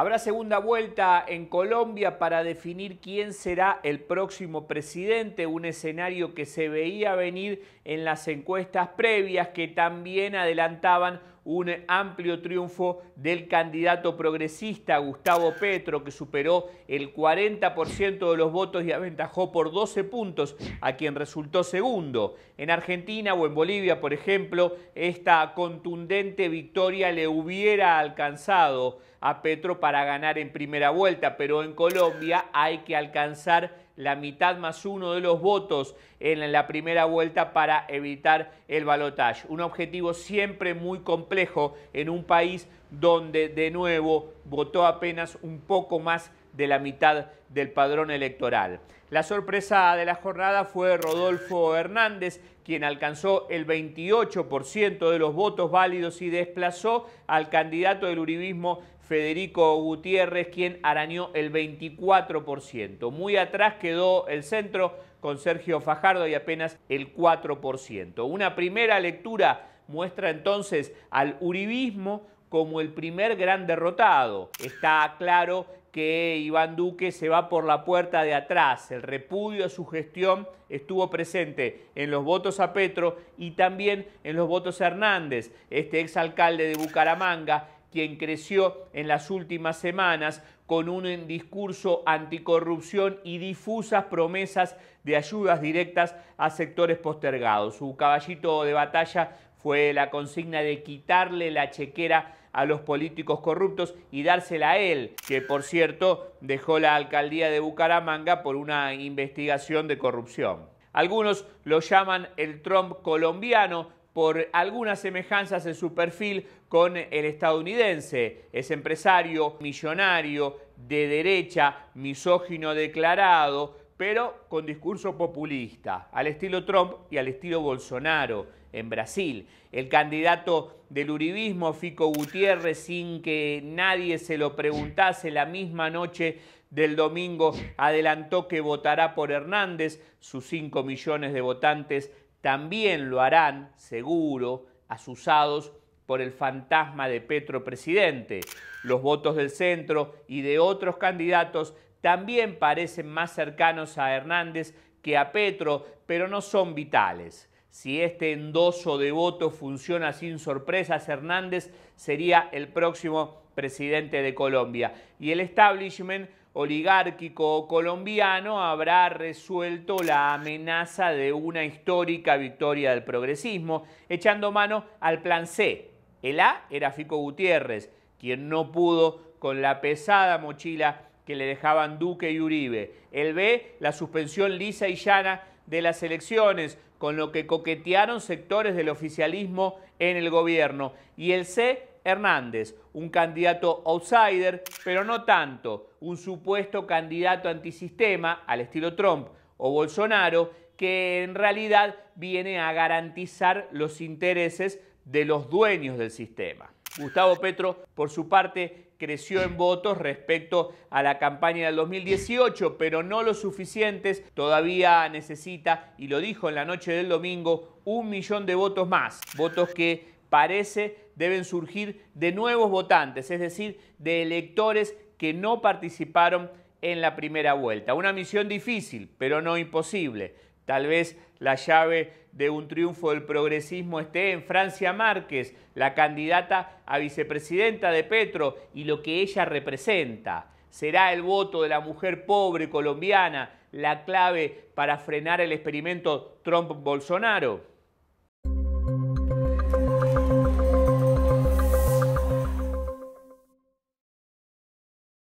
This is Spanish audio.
Habrá segunda vuelta en Colombia para definir quién será el próximo presidente, un escenario que se veía venir en las encuestas previas que también adelantaban un amplio triunfo del candidato progresista Gustavo Petro, que superó el 40% de los votos y aventajó por 12 puntos a quien resultó segundo. En Argentina o en Bolivia, por ejemplo, esta contundente victoria le hubiera alcanzado a Petro para ganar en primera vuelta, pero en Colombia hay que alcanzar la mitad más uno de los votos en la primera vuelta para evitar el balotaje. Un objetivo siempre muy complejo en un país donde de nuevo votó apenas un poco más de la mitad del padrón electoral. La sorpresa de la jornada fue Rodolfo Hernández, quien alcanzó el 28% de los votos válidos y desplazó al candidato del Uribismo Federico Gutiérrez, quien arañó el 24%. Muy atrás quedó el centro con Sergio Fajardo y apenas el 4%. Una primera lectura muestra entonces al Uribismo como el primer gran derrotado. Está claro que Iván Duque se va por la puerta de atrás. El repudio a su gestión estuvo presente en los votos a Petro y también en los votos a Hernández, este exalcalde de Bucaramanga, quien creció en las últimas semanas con un discurso anticorrupción y difusas promesas de ayudas directas a sectores postergados. Su caballito de batalla fue la consigna de quitarle la chequera a los políticos corruptos y dársela a él, que por cierto dejó la alcaldía de Bucaramanga por una investigación de corrupción. Algunos lo llaman el Trump colombiano por algunas semejanzas en su perfil con el estadounidense. Es empresario, millonario, de derecha, misógino declarado, pero con discurso populista, al estilo Trump y al estilo Bolsonaro en Brasil. El candidato del Uribismo, Fico Gutiérrez, sin que nadie se lo preguntase la misma noche del domingo, adelantó que votará por Hernández. Sus 5 millones de votantes también lo harán, seguro, asusados por el fantasma de Petro presidente. Los votos del centro y de otros candidatos también parecen más cercanos a Hernández que a Petro, pero no son vitales. Si este endoso de votos funciona sin sorpresas, Hernández sería el próximo presidente de Colombia. Y el establishment oligárquico colombiano habrá resuelto la amenaza de una histórica victoria del progresismo, echando mano al plan C. El A era Fico Gutiérrez, quien no pudo con la pesada mochila que le dejaban Duque y Uribe. El B, la suspensión lisa y llana de las elecciones, con lo que coquetearon sectores del oficialismo en el gobierno. Y el C, Hernández, un candidato outsider, pero no tanto, un supuesto candidato antisistema al estilo Trump o Bolsonaro, que en realidad viene a garantizar los intereses de los dueños del sistema. Gustavo Petro, por su parte, creció en votos respecto a la campaña del 2018, pero no lo suficientes. Todavía necesita, y lo dijo en la noche del domingo, un millón de votos más. Votos que parece deben surgir de nuevos votantes, es decir, de electores que no participaron en la primera vuelta. Una misión difícil, pero no imposible. Tal vez la llave de un triunfo del progresismo esté en Francia Márquez, la candidata a vicepresidenta de Petro y lo que ella representa. Será el voto de la mujer pobre colombiana la clave para frenar el experimento Trump-Bolsonaro.